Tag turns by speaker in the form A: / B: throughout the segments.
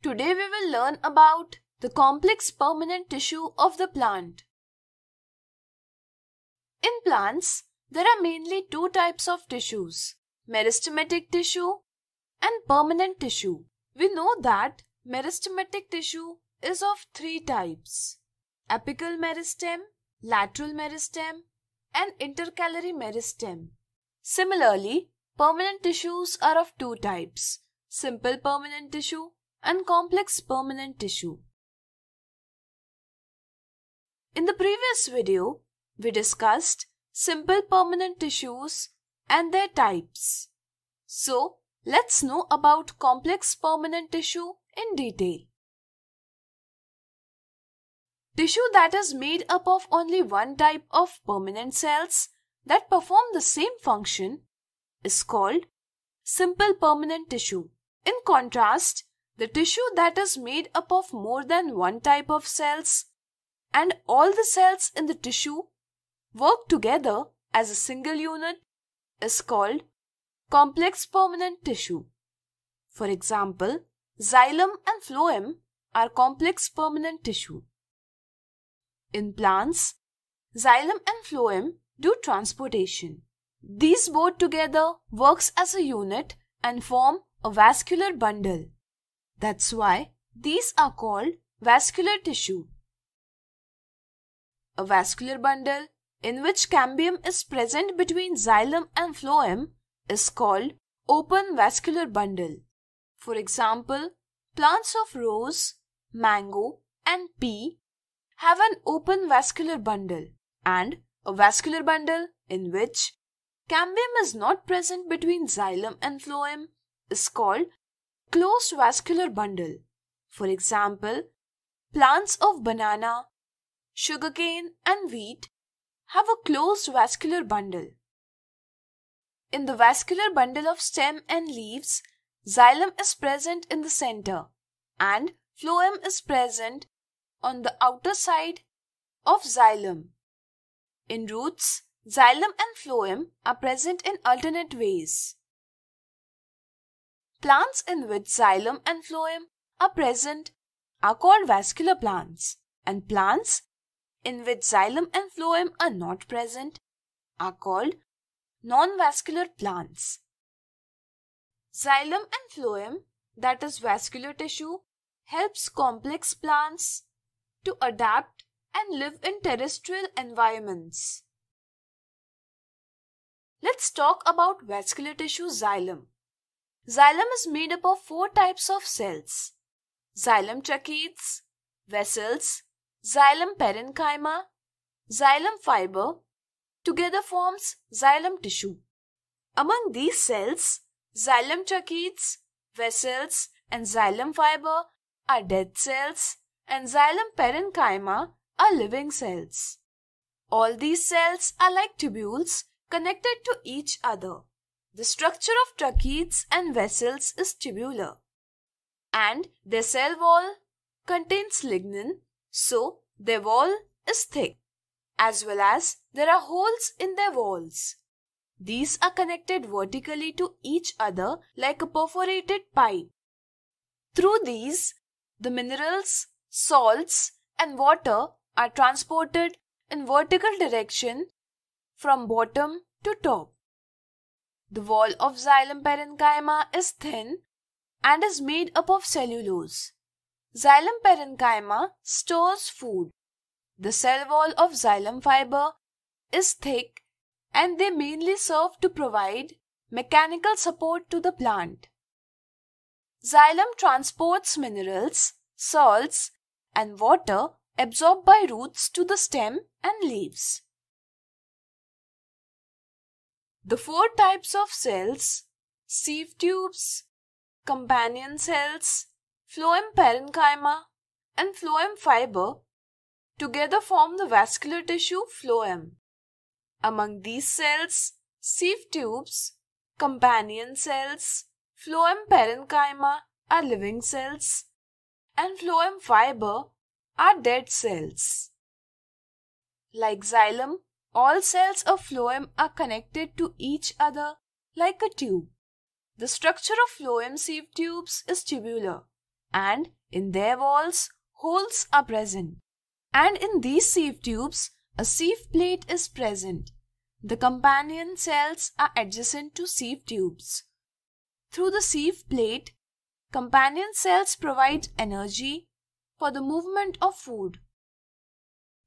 A: Today we will learn about the complex permanent tissue of the plant. In plants, there are mainly two types of tissues, meristematic tissue and permanent tissue. We know that meristematic tissue is of three types, apical meristem, lateral meristem and intercalary meristem. Similarly, permanent tissues are of two types, simple permanent tissue and complex permanent tissue. In the previous video, we discussed simple permanent tissues and their types. So, let's know about complex permanent tissue in detail. Tissue that is made up of only one type of permanent cells that perform the same function is called simple permanent tissue. In contrast, the tissue that is made up of more than one type of cells, and all the cells in the tissue work together as a single unit is called complex permanent tissue. For example, xylem and phloem are complex permanent tissue. In plants, xylem and phloem do transportation. These both together works as a unit and form a vascular bundle. That's why these are called vascular tissue. A vascular bundle in which cambium is present between xylem and phloem is called open vascular bundle. For example, plants of rose, mango and pea have an open vascular bundle and a vascular bundle in which cambium is not present between xylem and phloem is called closed vascular bundle. For example, plants of banana, sugarcane, and wheat have a closed vascular bundle. In the vascular bundle of stem and leaves, xylem is present in the center and phloem is present on the outer side of xylem. In roots, xylem and phloem are present in alternate ways. Plants in which xylem and phloem are present are called vascular plants, and plants in which xylem and phloem are not present are called non-vascular plants. Xylem and phloem, that is vascular tissue, helps complex plants to adapt and live in terrestrial environments. Let's talk about vascular tissue xylem. Xylem is made up of four types of cells. Xylem tracheids, vessels, xylem parenchyma, xylem fiber together forms xylem tissue. Among these cells, xylem tracheids, vessels and xylem fiber are dead cells and xylem parenchyma are living cells. All these cells are like tubules connected to each other. The structure of tracheids and vessels is tubular, and their cell wall contains lignin, so their wall is thick, as well as there are holes in their walls. These are connected vertically to each other like a perforated pipe. Through these, the minerals, salts, and water are transported in vertical direction from bottom to top. The wall of xylem parenchyma is thin and is made up of cellulose. Xylem parenchyma stores food. The cell wall of xylem fiber is thick and they mainly serve to provide mechanical support to the plant. Xylem transports minerals, salts, and water absorbed by roots to the stem and leaves. The four types of cells, sieve tubes, companion cells, phloem parenchyma, and phloem fiber, together form the vascular tissue phloem. Among these cells, sieve tubes, companion cells, phloem parenchyma are living cells, and phloem fiber are dead cells. Like xylem, all cells of phloem are connected to each other like a tube. The structure of phloem sieve tubes is tubular, and in their walls, holes are present. And in these sieve tubes, a sieve plate is present. The companion cells are adjacent to sieve tubes. Through the sieve plate, companion cells provide energy for the movement of food.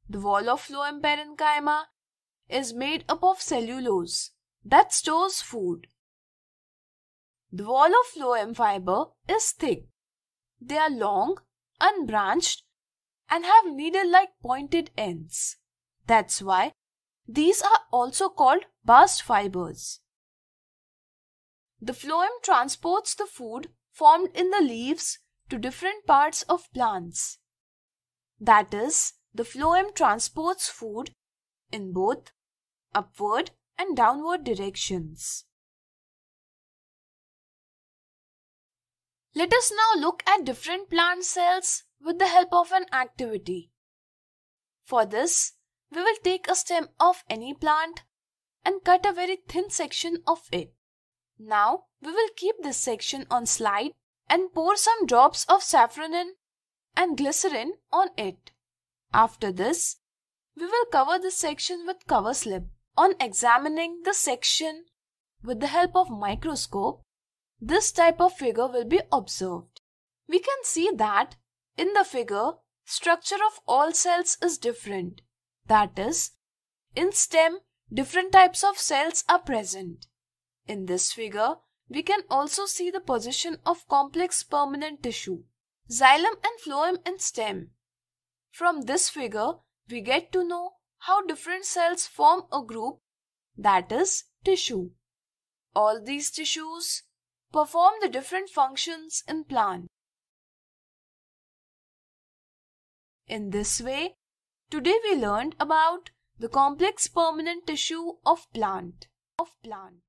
A: The wall of phloem parenchyma is made up of cellulose that stores food. The wall of phloem fiber is thick. They are long, unbranched, and have needle-like pointed ends. That's why these are also called bast fibers. The phloem transports the food formed in the leaves to different parts of plants. That is, the phloem transports food in both upward and downward directions. Let us now look at different plant cells with the help of an activity. For this, we will take a stem of any plant and cut a very thin section of it. Now, we will keep this section on slide and pour some drops of saffronin and glycerin on it. After this, we will cover this section with cover slip. On examining the section with the help of microscope, this type of figure will be observed. We can see that in the figure, structure of all cells is different. That is, in stem, different types of cells are present. In this figure, we can also see the position of complex permanent tissue, xylem and phloem in stem. From this figure, we get to know how different cells form a group, that is, tissue. All these tissues perform the different functions in plant. In this way, today we learned about the complex permanent tissue of plant. Of plant.